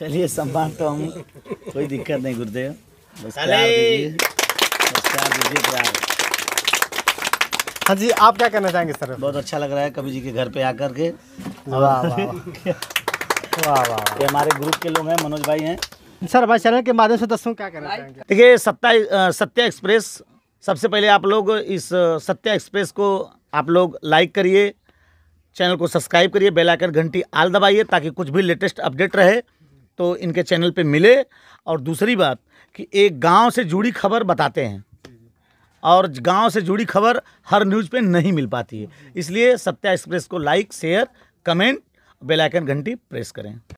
चलिए सम्मान तो हम कोई दिक्कत नहीं गुरुदेव बस दीजिए प्यार हाँ जी आप क्या कहना चाहेंगे सर बहुत अच्छा लग रहा है कवि जी के घर पे आकर के वाह ये हमारे ग्रुप के लोग हैं मनोज भाई हैं सर भाई चैनल के माध्यम से दसों क्या कहना चाहेंगे देखिए सत्ता सत्या एक्सप्रेस सबसे पहले आप लोग इस सत्या एक्सप्रेस को आप लोग लाइक करिए चैनल को सब्सक्राइब करिए बेल आइकन घंटी आल दबाइए ताकि कुछ भी लेटेस्ट अपडेट रहे तो इनके चैनल पे मिले और दूसरी बात कि एक गांव से जुड़ी खबर बताते हैं और गांव से जुड़ी खबर हर न्यूज़ पे नहीं मिल पाती है इसलिए सत्या एक्सप्रेस को लाइक शेयर कमेंट बेलाइकन घंटी प्रेस करें